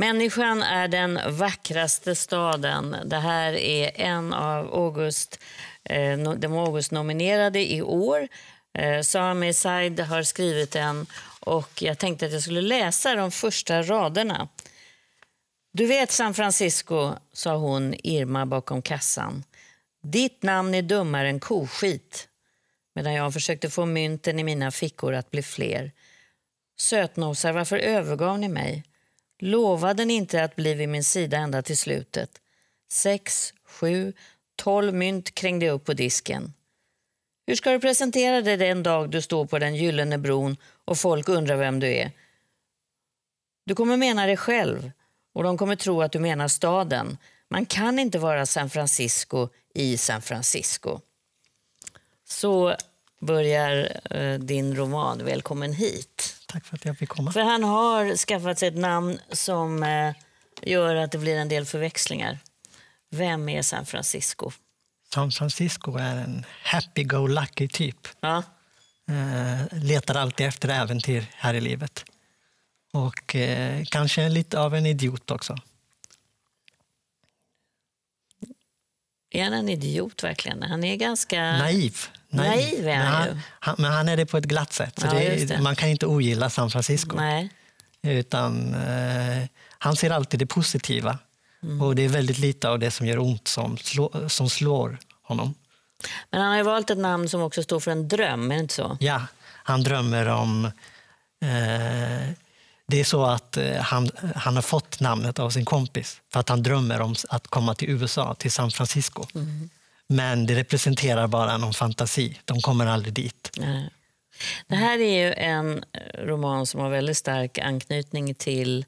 Människan är den vackraste staden. Det här är en av August, eh, de August-nominerade i år. Eh, Sami Said har skrivit den och jag tänkte att jag skulle läsa de första raderna. Du vet San Francisco, sa hon Irma bakom kassan. Ditt namn är dummare än koskit. Medan jag försökte få mynten i mina fickor att bli fler. Sötnosar, varför övergav ni mig? lovade ni inte att bli vid min sida ända till slutet. Sex, sju, tolv mynt krängde upp på disken. Hur ska du presentera dig den dag du står på den gyllene bron och folk undrar vem du är? Du kommer mena dig själv och de kommer tro att du menar staden. Man kan inte vara San Francisco i San Francisco. Så börjar eh, din roman Välkommen hit. Tack för att jag fick komma. För han har skaffat sig ett namn som eh, gör att det blir en del förväxlingar. Vem är San Francisco? San Francisco är en happy-go-lucky typ. Ja. Eh, letar alltid efter äventyr här i livet. Och eh, kanske lite av en idiot också. Är han en idiot verkligen? Han är ganska... Naiv. Naiv, naiv är han, men han, han, men han är det på ett glatt sätt. Ja, det, det. Man kan inte ogilla San Francisco. Nej. Utan eh, han ser alltid det positiva. Mm. Och det är väldigt lite av det som gör ont som, slå, som slår honom. Men han har valt ett namn som också står för en dröm, är det inte så? Ja, han drömmer om eh, det är så att eh, han, han har fått namnet av sin kompis för att han drömmer om att komma till USA, till San Francisco. Mm. Men det representerar bara någon fantasi. De kommer aldrig dit. Nej. Det här är ju en eh, roman som har väldigt stark anknytning till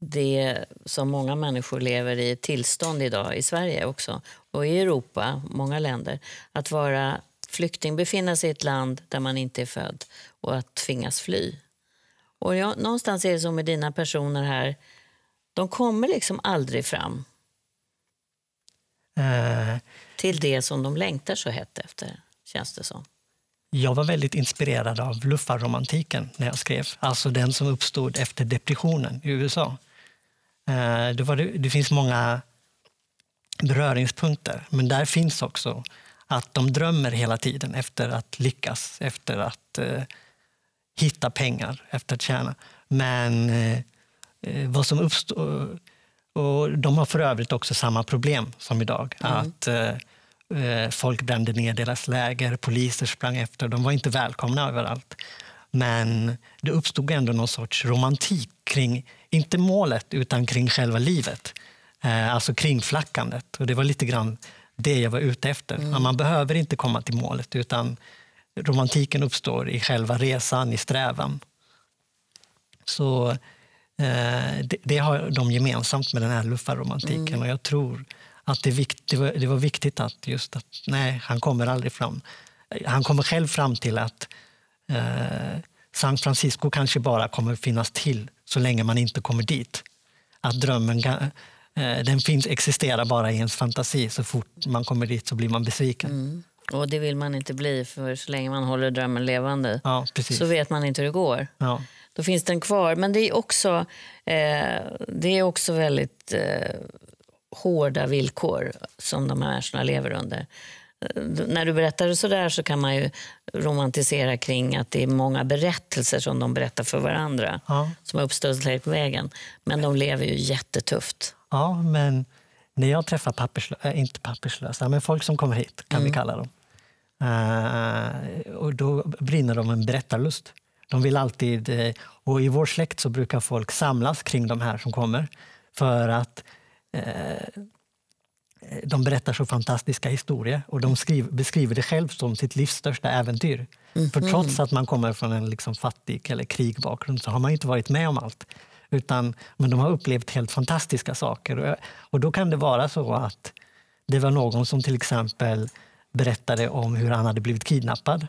det som många människor lever i tillstånd idag i Sverige också och i Europa, många länder. Att vara flykting, befinna sig i ett land där man inte är född och att tvingas fly. Och jag, någonstans är det så med dina personer här, de kommer liksom aldrig fram. Uh, till det som de längtar så hett efter, känns det som. Jag var väldigt inspirerad av luffarromantiken när jag skrev, alltså den som uppstod efter depressionen i USA. Uh, det, var, det finns många beröringspunkter, men där finns också att de drömmer hela tiden efter att lyckas, efter att uh, hitta pengar efter att tjäna. Men eh, eh, vad som uppstår... Och de har för övrigt också samma problem som idag. Mm. Att eh, eh, Folk brände ner deras läger, poliser sprang efter. De var inte välkomna överallt. Men det uppstod ändå någon sorts romantik kring, inte målet, utan kring själva livet. Eh, alltså kringflackandet. Och det var lite grann det jag var ute efter. Mm. Man behöver inte komma till målet, utan romantiken uppstår i själva resan, i strävan. Så eh, det, det, har de gemensamt med den här luffarromantiken mm. och jag tror att det, vikt, det, var, det var viktigt att just att nej, han kommer aldrig fram. Han kommer själv fram till att eh, San Francisco kanske bara kommer finnas till så länge man inte kommer dit. Att drömmen eh, den finns, existerar bara i ens fantasi. Så fort man kommer dit så blir man besviken. Mm. Och det vill man inte bli, för så länge man håller drömmen levande ja, så vet man inte hur det går. Ja. Då finns den kvar. Men det är också, eh, det är också väldigt eh, hårda villkor som de här människorna lever under. Eh, när du berättar sådär så kan man ju romantisera kring att det är många berättelser som de berättar för varandra. Ja. Som har uppstått på vägen. Men de lever ju jättetufft. Ja, men när jag träffar papperslösa, eh, inte papperslösa, men folk som kommer hit kan mm. vi kalla dem. Eh, och då brinner de en berättarlust. De vill alltid, eh, och i vår släkt så brukar folk samlas kring de här som kommer för att uh, de berättar så fantastiska historier och de skriver, beskriver det själv som sitt livs största äventyr. Mm För mhm. trots att man kommer från en liksom fattig eller krigbakgrund så har man inte varit med om allt. Utan, men de har upplevt helt fantastiska saker. Och, och då kan det vara så att det var någon som till exempel berättade om hur han hade blivit kidnappad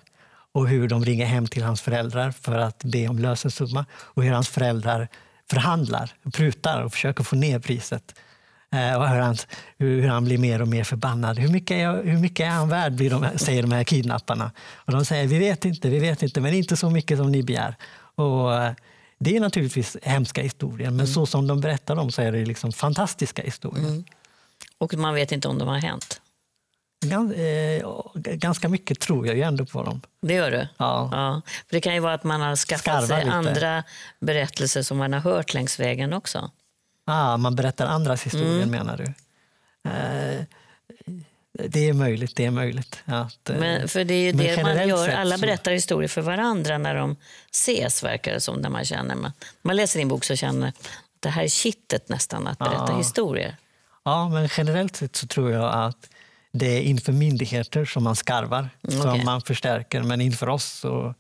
och hur de ringer hem till hans föräldrar för att be om lösensumma och hur hans föräldrar förhandlar, prutar och försöker få ner priset. Eh, och hur han, hur, han blir mer och mer förbannad. Hur mycket är, hur mycket är han värd, blir de, säger de här kidnapparna. Och de säger, vi vet inte, vi vet inte, men inte så mycket som ni begär. Och, eh, det är naturligtvis hemska historier, men mm. så som de berättar dem så är det liksom fantastiska historier. Mm. Och man vet inte om de har hänt? Eh, ganska mycket tror jag ju ändå på dem. Det gör du? Ja. ja. För det kan ju vara att man har skaffat Skarvar sig lite. andra berättelser som man har hört längs vägen också. Ah, man berättar andras historier mm. menar du? Eh, det är möjligt, det är möjligt. Att, eh, men, för det är ju det man gör, alla berättar historier för varandra när de ses verkar det som. När man, känner. Man, man läser din bok så känner att det här är kittet nästan, att berätta ja. Ah. historier. Ja, men generellt sett så tror jag att det är inför myndigheter som man skarvar, mm, okay. som man förstärker. Men inför oss så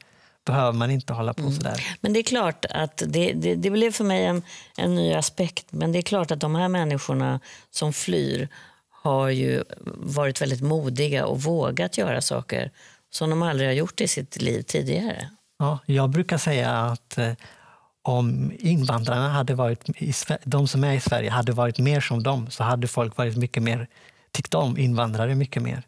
behöver man inte hålla på mm. sådär. Mm. Men det är klart att det, det, det blev för mig en, en ny aspekt. Men det är klart att de här människorna som flyr har ju varit väldigt modiga och vågat göra saker som de aldrig har gjort i sitt liv tidigare. Ja, jag brukar säga att eh, om invandrarna hade varit, i, de som är i Sverige hade varit mer som dem så hade folk varit mycket mer tyckte om invandrare mycket mer.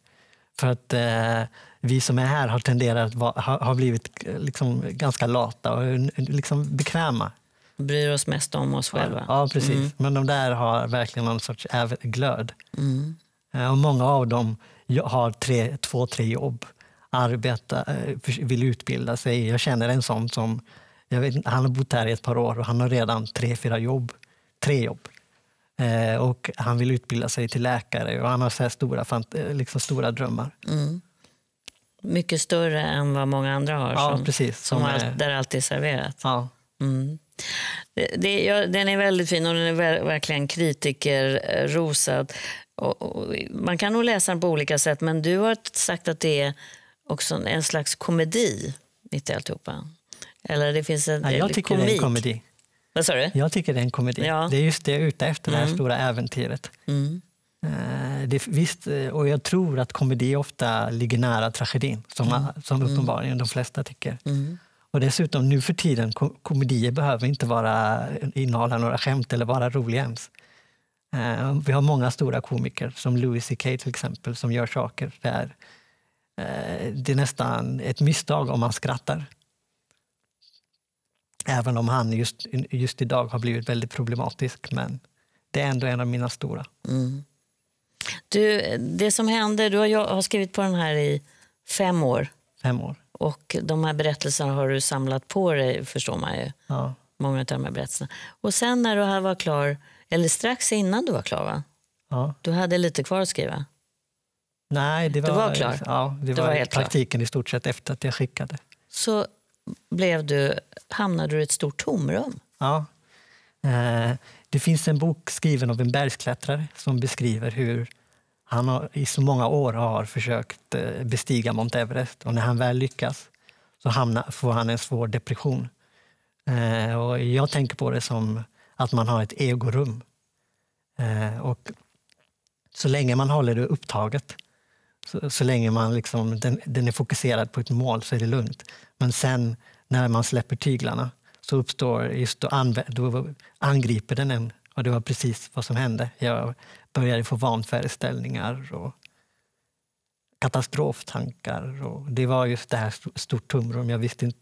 För att eh, vi som är här har tenderat att ha, blivit eh, liksom ganska lata och eh, liksom bekväma. Bryr oss mest om oss själva. Ja, ja precis. Mm. Men de där har verkligen någon sorts glöd. Mm. Eh, och många av dem har tre, två, tre jobb, arbetar, vill utbilda sig. Jag känner en sån som vet, han har bott här i ett par år och han har redan tre, fyra jobb. Tre jobb. Eh, och han vill utbilda sig till läkare och han har så stora, eh, liksom stora drömmar. Mm. Mycket större än vad många andra har, ja, som, precis, som, som är... all, där allt är serverat. Ja. Mm. Det, det, ja, den är väldigt fin och den är ver verkligen kritikerrosad. Och, och, man kan nog läsa den på olika sätt, men du har sagt att det är också en slags komedi mitt i alltihopa. Eller det finns en, ja, jag tycker komik. det är en komedi. Vad sa du? Jag tycker det är en komedi. Ja. Det är just det jag är ute efter, mm. det här mm. stora äventyret. Mm. Eh, det, visst, eh, och jag tror att komedi ofta ligger nära tragedin, som, mm. som mm. uppenbarligen de flesta tycker. Mm. Och dessutom nu för tiden, komedier behöver inte vara eh, innehålla några skämt eller vara roliga ens. vi har många stora komiker, som Louis CK till exempel, som gör saker där uh, det är nästan ett misstag om man skrattar. Även om han just, just idag har blivit väldigt problematisk. Men det är ändå en av mina stora. Mm. Du, det som hände, du har, har, skrivit på den här i fem år. Fem år. Och de här berättelserna har du samlat på dig, förstår man ju. Ja. Många av de här berättelserna. Och sen när du här var klar, eller strax innan du var klar va? Ja. Du hade lite kvar att skriva? Nej, det var, du var klar. Ja, det, det var, var helt praktiken klar. i stort sett efter att jag skickade. Så blev du, hamnade du i ett stort tomrum. Ja. Eh, det finns en bok skriven av en bergsklättrare som beskriver hur han har, i så många år har försökt eh, bestiga Mount Everest och när han väl lyckas så hamnar, får han en svår depression. Eh, och jag tänker på det som att man har ett egorum. Eh, och så länge man håller det upptaget så, så länge man liksom, den, den, är fokuserad på ett mål så är det lugnt. Men sen när man släpper tyglarna så uppstår, just då, då angriper den en. Och det var precis vad som hände. Jag började få vanföreställningar och katastroftankar. Och det var just det här stort tomrum. Jag visste inte.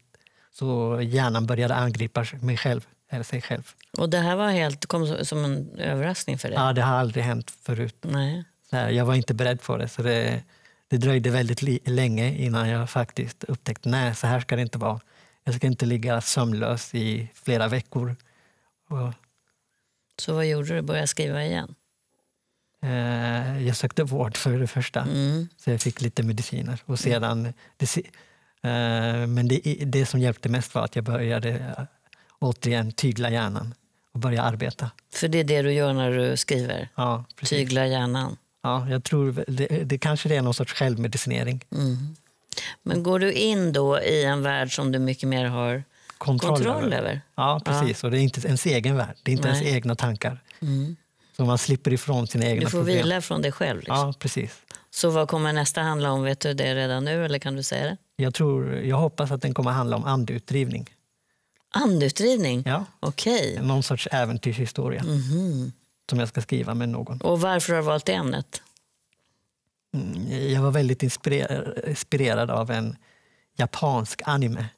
Så hjärnan började angripa mig själv, eller sig själv. Och det här var helt, kom som en överraskning för dig? Ja, det har aldrig hänt förut. Nej här, eh, jag var inte beredd på det. Så det, det dröjde väldigt länge innan jag faktiskt upptäckte nej, så här ska det inte vara. Jag ska inte ligga sömnlös i flera veckor. Och, så vad gjorde du? Började skriva igen? Eh, jag sökte vård för det första, mm. så jag fick lite mediciner. Och mm. sedan, det, eh, men det, det som hjälpte mest var att jag började eh, återigen tygla hjärnan och börja arbeta. För det är det du gör när du skriver? Ja, Tygla hjärnan? Ja, jag tror det, det kanske är någon sorts självmedicinering. Mm. Men går du in då i en värld som du mycket mer har kontroll, kontroll över. över? Ja, precis. Ja. Och det är inte ens egen värld, det är inte Nej. ens egna tankar. Mm. Så man slipper ifrån sina egna problem. Du får problem. vila från dig själv. Liksom. Ja, precis. Så vad kommer nästa handla om? Vet du det redan nu eller kan du säga det? Jag, tror, jag hoppas att den kommer handla om andeutdrivning. Andeutdrivning? Ja. Okej. Okay. Någon sorts äventyrshistoria. Mm -hmm som jag ska skriva med någon. Och varför har du valt det ämnet? Mm, jag var väldigt inspirer inspirerad av en japansk anime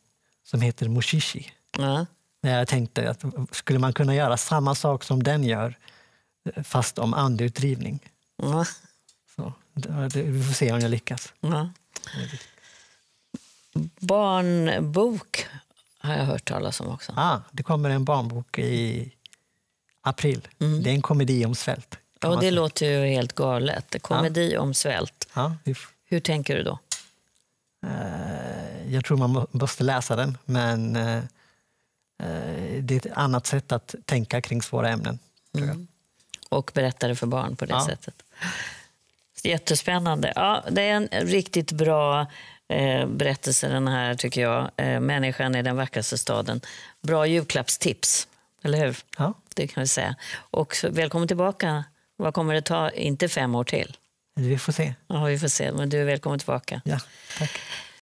som heter Moshishi. Mm. jag tänkte att skulle man kunna göra samma sak som den gör eh, fast om andeutdrivning? Mm. Så, vi får se om jag lyckas. Mm. Barnbok har jag hört talas om också. Ah, det kommer en barnbok i April. Mm. Det är en komedi om svält. Och det låter ju helt galet. Komedi ja. om svält. Ja, Hur tänker du då? Eh, jag tror man måste läsa den, men eh, eh, det är ett annat sätt att tänka kring svåra ämnen. Mm. Och berätta det för barn på det ja. sättet. Jättespännande. Ja, det är en riktigt bra eh, berättelse den här tycker jag. Eh, människan är den vackraste staden. Bra julklappstips. Eller hur? Ja. Det kan vi säga. Och så, välkommen tillbaka. Vad kommer det ta? Inte fem år till? Vi får se. Ja, vi får se. Men du är välkommen tillbaka. Ja, tack.